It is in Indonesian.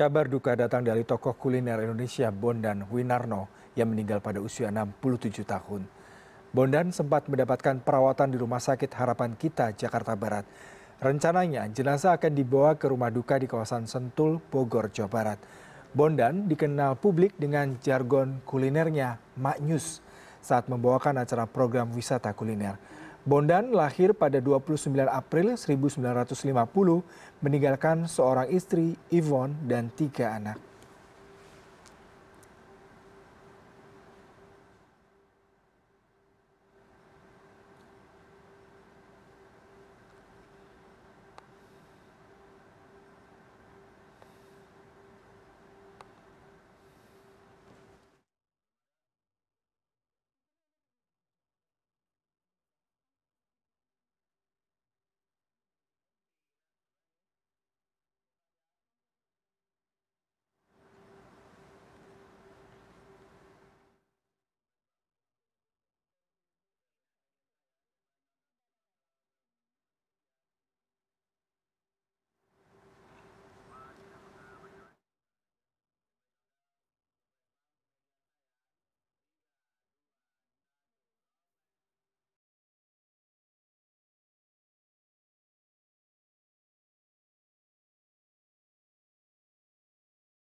Kabar duka datang dari tokoh kuliner Indonesia Bondan Winarno yang meninggal pada usia 67 tahun. Bondan sempat mendapatkan perawatan di Rumah Sakit Harapan Kita, Jakarta Barat. Rencananya jenazah akan dibawa ke rumah duka di kawasan Sentul, Bogor, Jawa Barat. Bondan dikenal publik dengan jargon kulinernya Maknyus saat membawakan acara program wisata kuliner. Bondan lahir pada 29 April 1950, meninggalkan seorang istri, Yvonne, dan tiga anak.